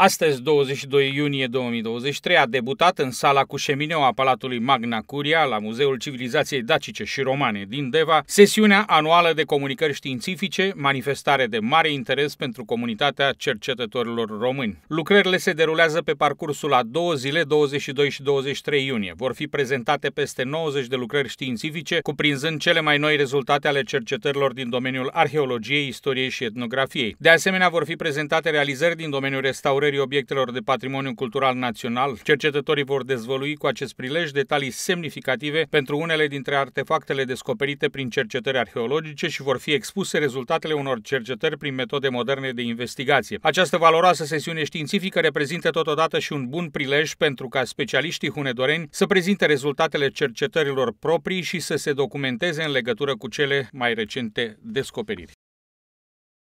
Astăzi, 22 iunie 2023, a debutat în sala cu șemineu a Palatului Magna Curia la Muzeul Civilizației Dacice și Romane din Deva, sesiunea anuală de comunicări științifice, manifestare de mare interes pentru comunitatea cercetătorilor români. Lucrările se derulează pe parcursul a două zile, 22 și 23 iunie. Vor fi prezentate peste 90 de lucrări științifice, cuprinzând cele mai noi rezultate ale cercetărilor din domeniul arheologiei, istoriei și etnografiei. De asemenea, vor fi prezentate realizări din domeniul restaurării păstrării obiectelor de patrimoniu cultural național, cercetătorii vor dezvălui cu acest prilej detalii semnificative pentru unele dintre artefactele descoperite prin cercetări arheologice și vor fi expuse rezultatele unor cercetări prin metode moderne de investigație. Această valoroasă sesiune științifică reprezintă totodată și un bun prilej pentru ca specialiștii hunedoreni să prezinte rezultatele cercetărilor proprii și să se documenteze în legătură cu cele mai recente descoperiri.